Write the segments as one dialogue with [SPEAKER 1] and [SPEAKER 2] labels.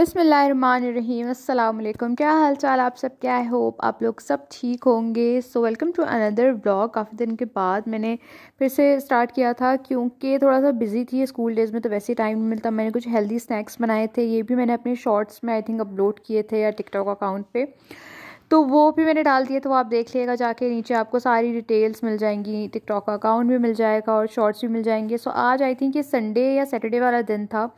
[SPEAKER 1] बसमीम क्या हाल चाल आप सब क्या आई होप आप लोग सब ठीक होंगे so welcome to another blog काफ़ी दिन के बाद मैंने फिर से स्टार्ट किया था क्योंकि थोड़ा सा बिजी थी स्कूल डेज़ में तो वैसे टाइम नहीं मिलता मैंने कुछ हेल्दी स्नैक्स बनाए थे ये भी मैंने अपने शॉर्ट्स में आई थिंक अपलोड किए थे या टिकटॉक अकाउंट पर तो वो भी मैंने डाल दिए तो आप देख लीजिएगा जाके नीचे आपको सारी डिटेल्स मिल जाएंगी टिकटॉक का अकाउंट भी मिल जाएगा और शॉर्ट्स भी मिल जाएंगे सो आज आई थिंक ये संडे या सैटरडे वाला दिन था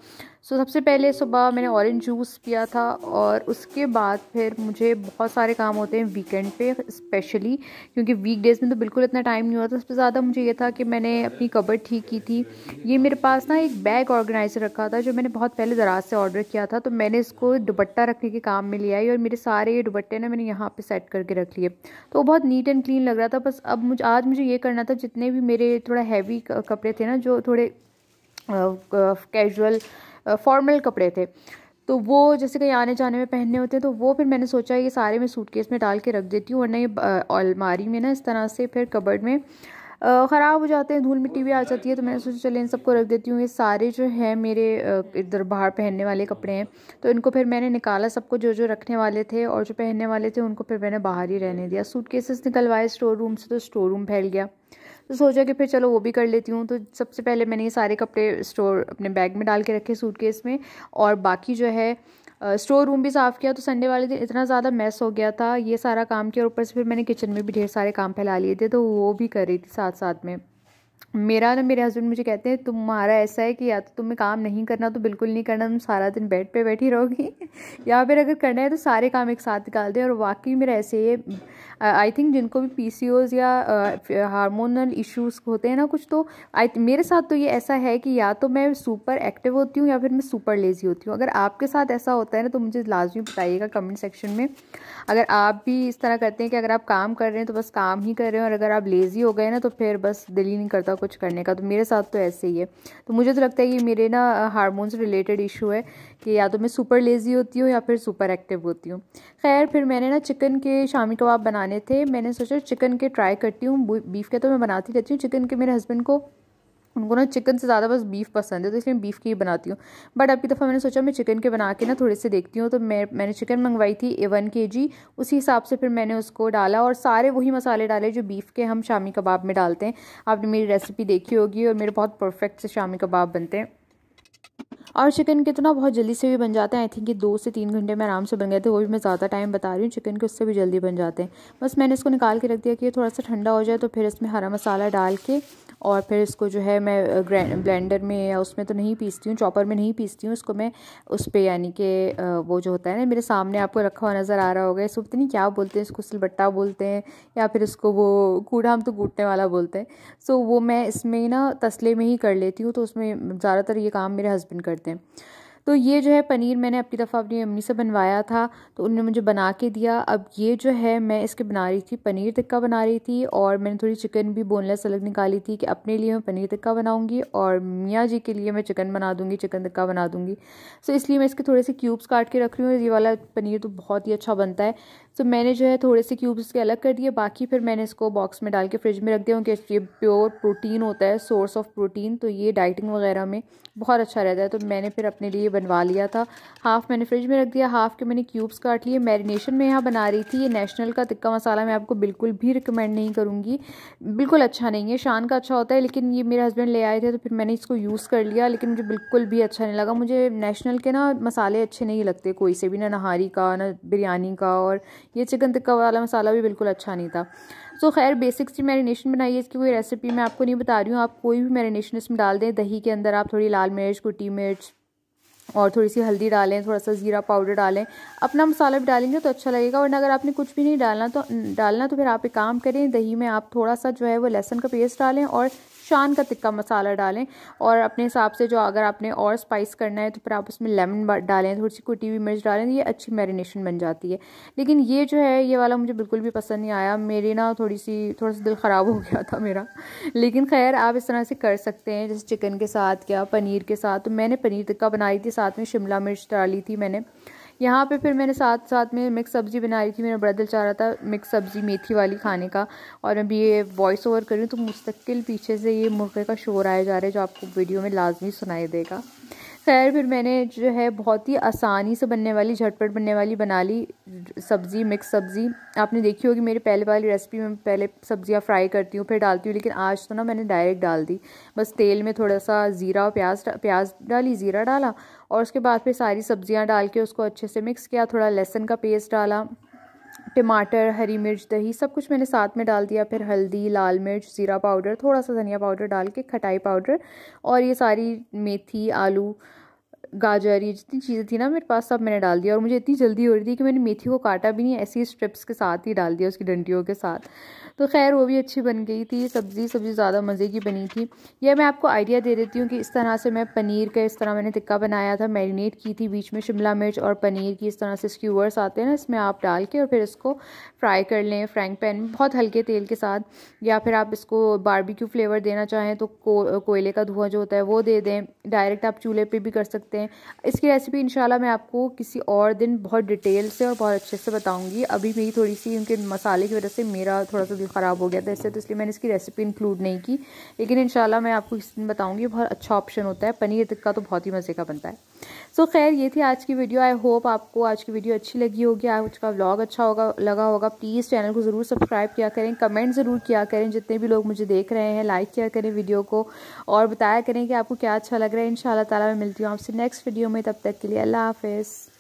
[SPEAKER 1] सो सबसे पहले सुबह मैंने ऑरेंज जूस पिया था और उसके बाद फिर मुझे बहुत सारे काम होते हैं वीकेंड पे स्पेशली क्योंकि वीकडेज़ में तो बिल्कुल इतना टाइम नहीं होता सबसे ज़्यादा मुझे ये था कि मैंने अपनी कबर ठीक की थी ये मेरे पास ना एक बैग ऑर्गेनाइज़र रखा था जो मैंने बहुत पहले दराज से ऑर्डर किया था तो मैंने इसको दुपट्टा रखने के काम में लिया और मेरे सारे ये दुपट्टे ना मैंने यहाँ पर सेट करके रख लिए तो वो बहुत नीट एंड क्लीन लग रहा था बस अब मुझे आज मुझे ये करना था जितने भी मेरे थोड़ा हैवी कपड़े थे ना जो थोड़े कैजुअल uh, uh, फॉर्मल कपड़े थे तो वो जैसे कहीं आने जाने में पहनने होते हैं तो वो फिर मैंने सोचा ये सारे मैं सूटकेस में डाल के रख देती हूँ वरना ये अलमारी में ना इस तरह से फिर कबर्ड में ख़राब हो जाते हैं धूल मिट्टी भी आ जाती है तो मैंने सोचा चले इन सबको रख देती हूँ ये सारे जो हैं मेरे इधर बाहर पहनने वाले कपड़े हैं तो इनको फिर मैंने निकाला सबको जो जो रखने वाले थे और जो पहनने वाले थे उनको फिर मैंने बाहर ही रहने दिया सूट निकलवाए स्टोर रूम से तो स्टोर रूम फैल गया तो सोचा कि फिर चलो वो भी कर लेती हूँ तो सबसे पहले मैंने ये सारे कपड़े स्टोर अपने बैग में डाल के रखे सूटकेस में और बाकी जो है स्टोर रूम भी साफ़ किया तो संडे वाले दिन इतना ज़्यादा मैस हो गया था ये सारा काम किया और ऊपर से फिर मैंने किचन में भी ढेर सारे काम फैला लिए थे तो वो भी कर रही थी साथ साथ में मेरा ना मेरे हस्बैंड मुझे कहते हैं तुम्हारा ऐसा है कि या तो तुम्हें काम नहीं करना तो बिल्कुल नहीं करना तुम सारा दिन बेड पे बैठी रहोगी या फिर अगर करना है तो सारे काम एक साथ निकाल दे और वाकई मेरा ऐसे है आई थिंक जिनको भी पी या हार्मोनल इश्यूज होते हैं ना कुछ तो आई मेरे साथ तो ये ऐसा है कि या तो मैं सुपर एक्टिव होती हूँ या फिर मैं सुपर लेज़ी होती हूँ अगर आपके साथ ऐसा होता है ना तो मुझे लाजमी बताइएगा कमेंट सेक्शन में अगर आप भी इस तरह करते हैं कि अगर आप काम कर रहे हैं तो बस काम ही कर रहे हैं और अगर आप लेज़ी हो गए ना तो फिर बस दिल ही नहीं करता का कुछ करने का तो मेरे साथ तो ऐसे ही है तो मुझे तो लगता है कि मेरे ना हार्मोन्स रिलेटेड इशू है कि या तो मैं सुपर लेज़ी होती हूँ या फिर सुपर एक्टिव होती हूँ खैर फिर मैंने ना चिकन के शामी कबाब बनाने थे मैंने सोचा चिकन के ट्राई करती हूँ बीफ के तो मैं बनाती रहती हूँ चिकन के मेरे हस्बैंड को उनको ना चिकन से ज़्यादा बस बीफ पसंद है तो इसलिए बीफ की ही बनाती हूँ बट अब की दफ़ा मैंने सोचा मैं चिकन के बना के ना थोड़े से देखती हूँ तो मैं मैंने चिकन मंगवाई थी ए वन के जी उसी हिसाब से फिर मैंने उसको डाला और सारे वही मसाले डाले जो बीफ के हम शामी कबाब में डालते हैं आपने मेरी रेसिपी देखी होगी और मेरे बहुत परफेक्ट से शामी कबाब बनते हैं और चिकन के तो ना बहुत जल्दी से भी बन जाते हैं आई थिंक ये दो से तीन घंटे में आराम से बन गए थे वो भी मैं ज़्यादा टाइम बता रही हूँ चिकन के उससे भी जल्दी बन जाते हैं बस मैंने इसको निकाल के रख दिया कि ये थोड़ा सा ठंडा हो जाए तो फिर इसमें हरा मसाला डाल के और फिर इसको जो है मैं ब्लेंडर में या उसमें तो नहीं पीसती हूँ चॉपर में नहीं पीसती हूँ इसको मैं उस पर यानी कि वो जो होता है ना मेरे सामने आपको रखा हुआ नज़र आ रहा होगा इसको पता नहीं क्या बोलते हैं इसको सिलबट्टा बोलते हैं या फिर इसको वो कूड़ा हम तो कूटने वाला बोलते हैं सो वो मैं इसमें ना तसले में ही कर लेती हूँ तो उसमें ज़्यादातर ये काम मेरे हस्बैंड करते हैं तो ये जो है पनीर मैंने अपनी दफ़ा अपनी अम्मी से बनवाया था तो उन्होंने मुझे बना के दिया अब ये जो है मैं इसके बना रही थी पनीर टिक्का बना रही थी और मैंने थोड़ी चिकन भी बोनलेस अलग निकाली थी कि अपने लिए मैं पनीर टिक्का बनाऊँगी और मियाँ जी के लिए मैं चिकन बना दूँगी चिकन टिक्का बना दूँगी सो इसलिए मैं इसके थोड़े से क्यूब्स काट के रख रही हूँ ये वाला पनीर तो बहुत ही अच्छा बनता है सो मैंने जो है थोड़े से क्यूब्स के अलग कर दिए बाकी फिर मैंने इसको बॉक्स में डाल के फ्रिज में रख दिया क्योंकि ये प्योर प्रोटीन होता है सोर्स ऑफ प्रोटीन तो ये डाइटिंग वगैरह में बहुत अच्छा रहता है तो मैंने फिर अपने लिए बनवा लिया था हाफ़ मैंने फ्रिज में रख दिया हाफ़ के मैंने क्यूब्स काट लिए मैरिनेशन में यहाँ बना रही थी ये नेशनल का तिक्का मसाला मैं आपको बिल्कुल भी रिकमेंड नहीं करूँगी बिल्कुल अच्छा नहीं है शान का अच्छा होता है लेकिन ये मेरे हस्बैंड ले आए थे तो फिर मैंने इसको यूज़ कर लिया लेकिन मुझे बिल्कुल भी अच्छा नहीं लगा मुझे नेशनल के ना मसाले अच्छे नहीं लगते कोई से भी ना नहारी का ना बिरयानी का और ये चिकन टिक्का वाला मसाला भी बिल्कुल अच्छा नहीं था तो खैर बेसिक सी मैरिनेशन बनाइए इसकी कोई रेसिपी मैं आपको नहीं बता रही हूँ आप कोई भी मैरिनेशन इसमें डाल दें दही के अंदर आप थोड़ी लाल मिर्च कुटी मिर्च और थोड़ी सी हल्दी डालें थोड़ा सा ज़ीरा पाउडर डालें अपना मसाला भी डालेंगे तो अच्छा लगेगा वरना अगर आपने कुछ भी नहीं डालना तो डालना तो फिर आप एक काम करें दही में आप थोड़ा सा जो है वो लहसुन का पेस्ट डालें और शान का तिक्का मसाला डालें और अपने हिसाब से जो अगर आपने और स्पाइस करना है तो फिर आप उसमें लेमन डालें थोड़ी सी कुटी हुई मिर्च डालें ये अच्छी मैरिनेशन बन जाती है लेकिन ये जो है ये वाला मुझे बिल्कुल भी पसंद नहीं आया मेरी ना थोड़ी सी थोड़ा सा दिल ख़राब हो गया था मेरा लेकिन खैर आप इस तरह से कर सकते हैं जैसे चिकन के साथ क्या पनीर के साथ तो मैंने पनीर टिक्का बनाई थी साथ में शिमला मिर्च डाली थी मैंने यहाँ पे फिर मैंने साथ साथ में मिक्स सब्ज़ी बनाई थी मेरा ब्रदर चाह रहा था मिक्स सब्ज़ी मेथी वाली खाने का और अभी ये वॉइस ओवर करी तो मुस्तकिल पीछे से ये मुर्गे का शोर आया जा रहा है जो आपको वीडियो में लाजमी सुनाई देगा खैर फिर मैंने जो है बहुत ही आसानी से बनने वाली झटपट बनने वाली बना ली सब्ज़ी मिक्स सब्ज़ी आपने देखी होगी मेरे पहले वाली रेसिपी में पहले सब्ज़ियाँ फ्राई करती हूँ फिर डालती हूँ लेकिन आज तो ना मैंने डायरेक्ट डाल दी बस तेल में थोड़ा सा ज़ीरा और प्याज प्याज डाली ज़ीरा डाला और उसके बाद फिर सारी सब्जियां डाल के उसको अच्छे से मिक्स किया थोड़ा लहसुन का पेस्ट डाला टमाटर हरी मिर्च दही सब कुछ मैंने साथ में डाल दिया फिर हल्दी लाल मिर्च ज़ीरा पाउडर थोड़ा सा धनिया पाउडर डाल के खटाई पाउडर और ये सारी मेथी आलू गाजर ये जितनी चीज़ें थी ना मेरे पास सब मैंने डाल दिया और मुझे इतनी जल्दी हो रही थी कि मैंने मेथी को काटा भी नहीं ऐसी स्ट्रिप्स के साथ ही डाल दिया उसकी डंटियों के साथ तो खैर वो भी अच्छी बन गई थी सब्ज़ी सब्ज़ी ज़्यादा मज़े की बनी थी यह मैं आपको आइडिया दे देती हूँ कि इस तरह से मैं पनीर का इस तरह मैंने टिक्का बनाया था मैरिनेट की थी बीच में शिमला मिर्च और पनीर की इस तरह से स्क्यूअर्स आते हैं ना इसमें आप डाल के और फिर इसको फ्राई कर लें फ्रैंक पैन में बहुत हल्के तेल के साथ या फिर आप इसको बारबिक्यू फ्लेवर देना चाहें तो कोयले का धुआं जो होता है वो दे दें डायरेक्ट आप चूल्हे पर भी कर सकते सकते हैं इसकी रेसिपी इंशाल्लाह मैं आपको किसी और दिन बहुत डिटेल से और बहुत अच्छे से बताऊंगी अभी मेरी थोड़ी सी उनके मसाले की वजह से मेरा थोड़ा सा दिल ख़राब हो गया था इससे तो इसलिए मैंने इसकी रेसिपी इंक्लूड नहीं की लेकिन इन मैं आपको किसी दिन बताऊँगी बहुत अच्छा ऑप्शन होता है पनीर टिक्का तो बहुत ही मज़े का बनता है सो so, खैर ये थी आज की वीडियो आई होप आपको आज की वीडियो अच्छी लगी होगी आज का व्लॉग अच्छा होगा लगा होगा प्लीज़ चैनल को ज़रूर सब्सक्राइब किया करें कमेंट ज़रूर किया करें जितने भी लोग मुझे देख रहे हैं लाइक किया करें वीडियो को और बताया करें कि आपको क्या अच्छा लग रहा है इन शाला मैं मिलती हूँ आपसे नेक्स्ट वीडियो में तब तक के लिए अल्लाह हाफिज़